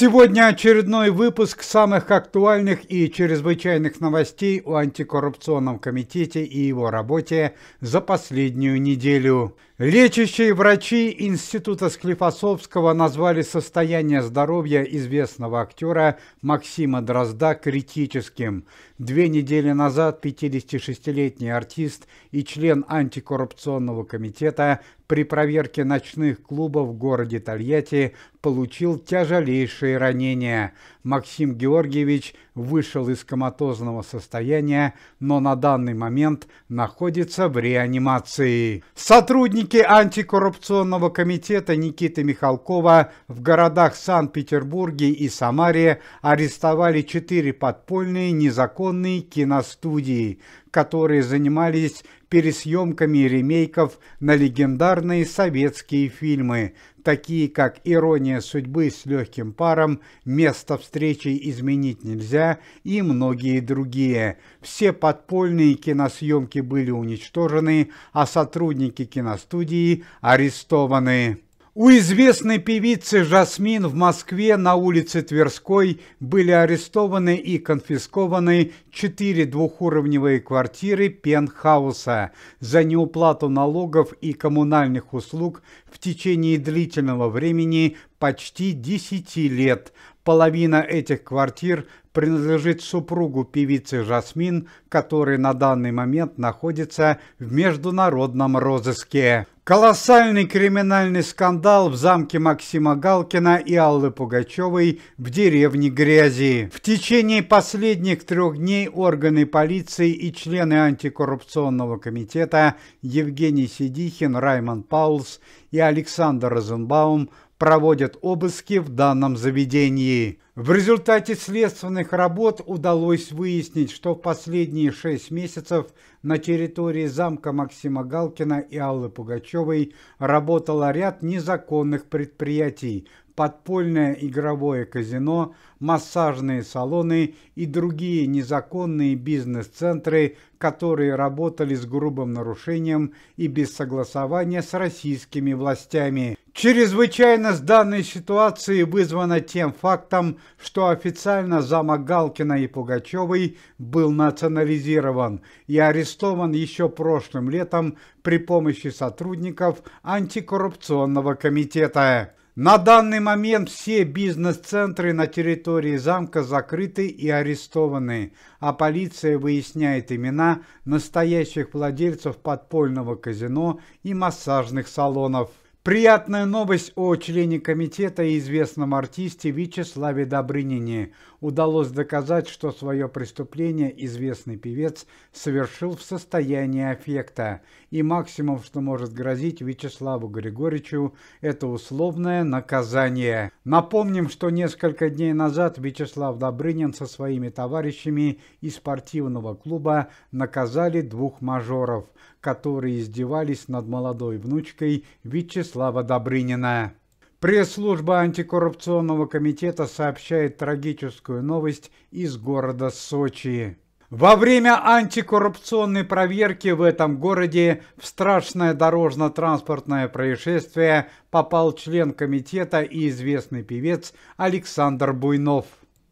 Сегодня очередной выпуск самых актуальных и чрезвычайных новостей о антикоррупционном комитете и его работе за последнюю неделю. Лечащие врачи Института Склифосовского назвали состояние здоровья известного актера Максима Дрозда критическим. Две недели назад 56-летний артист и член антикоррупционного комитета при проверке ночных клубов в городе Тольятти получил тяжелейшие ранения. Максим Георгиевич вышел из коматозного состояния, но на данный момент находится в реанимации. Сотрудники антикоррупционного комитета Никиты Михалкова в городах Санкт-Петербурге и Самаре арестовали четыре подпольные незаконные киностудии, которые занимались пересъемками ремейков на легендарные советские фильмы, такие как «Ирония судьбы с легким паром», «Место встречи изменить нельзя» и многие другие. Все подпольные киносъемки были уничтожены, а сотрудники киностудии арестованы. У известной певицы Жасмин в Москве на улице Тверской были арестованы и конфискованы четыре двухуровневые квартиры пентхауса за неуплату налогов и коммунальных услуг в течение длительного времени почти 10 лет. Половина этих квартир принадлежит супругу певицы Жасмин, который на данный момент находится в международном розыске. Колоссальный криминальный скандал в замке Максима Галкина и Аллы Пугачевой в деревне Грязи. В течение последних трех дней органы полиции и члены антикоррупционного комитета Евгений Сидихин, Раймонд Паулс и Александр Розенбаум проводят обыски в данном заведении. В результате следственных работ удалось выяснить, что в последние шесть месяцев на территории замка Максима Галкина и Аллы Пугачевой работало ряд незаконных предприятий, подпольное игровое казино, массажные салоны и другие незаконные бизнес-центры, которые работали с грубым нарушением и без согласования с российскими властями. Чрезвычайность данной ситуации вызвана тем фактом, что официально замок Галкина и Пугачевой был национализирован и арестован еще прошлым летом при помощи сотрудников антикоррупционного комитета. На данный момент все бизнес-центры на территории замка закрыты и арестованы, а полиция выясняет имена настоящих владельцев подпольного казино и массажных салонов. Приятная новость о члене комитета и известном артисте Вячеславе Добрынине. Удалось доказать, что свое преступление известный певец совершил в состоянии аффекта. И максимум, что может грозить Вячеславу Григорьевичу, это условное наказание. Напомним, что несколько дней назад Вячеслав Добрынин со своими товарищами из спортивного клуба наказали двух мажоров – которые издевались над молодой внучкой Вячеслава Добрынина. Пресс-служба антикоррупционного комитета сообщает трагическую новость из города Сочи. Во время антикоррупционной проверки в этом городе в страшное дорожно-транспортное происшествие попал член комитета и известный певец Александр Буйнов.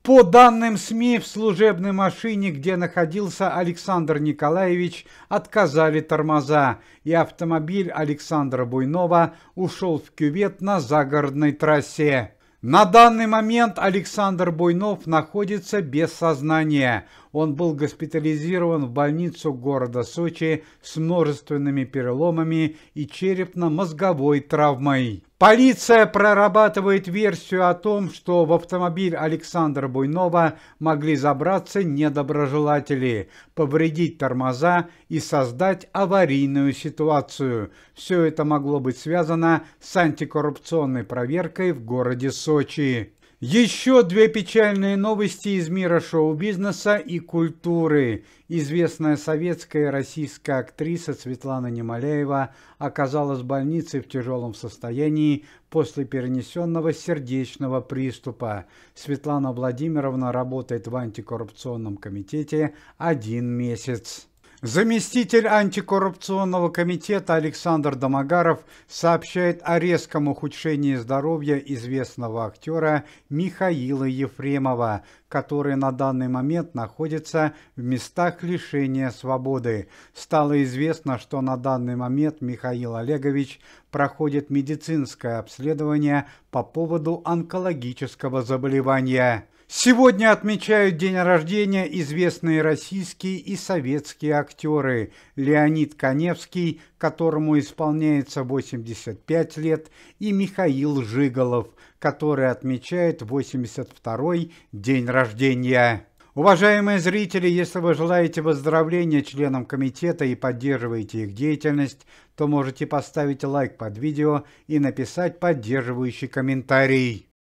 По данным СМИ, в служебной машине, где находился Александр Николаевич, отказали тормоза, и автомобиль Александра Буйнова ушел в кювет на загородной трассе. На данный момент Александр Буйнов находится без сознания он был госпитализирован в больницу города Сочи с множественными переломами и черепно-мозговой травмой. Полиция прорабатывает версию о том, что в автомобиль Александра Буйнова могли забраться недоброжелатели, повредить тормоза и создать аварийную ситуацию. Все это могло быть связано с антикоррупционной проверкой в городе Сочи. Еще две печальные новости из мира шоу-бизнеса и культуры. Известная советская и российская актриса Светлана Немоляева оказалась в больнице в тяжелом состоянии после перенесенного сердечного приступа. Светлана Владимировна работает в антикоррупционном комитете один месяц. Заместитель антикоррупционного комитета Александр Домогаров сообщает о резком ухудшении здоровья известного актера Михаила Ефремова, который на данный момент находится в местах лишения свободы. Стало известно, что на данный момент Михаил Олегович проходит медицинское обследование по поводу онкологического заболевания. Сегодня отмечают день рождения известные российские и советские актеры Леонид Коневский, которому исполняется 85 лет, и Михаил Жиголов, который отмечает 82-й день рождения. Уважаемые зрители, если вы желаете выздоровления членам комитета и поддерживаете их деятельность, то можете поставить лайк под видео и написать поддерживающий комментарий.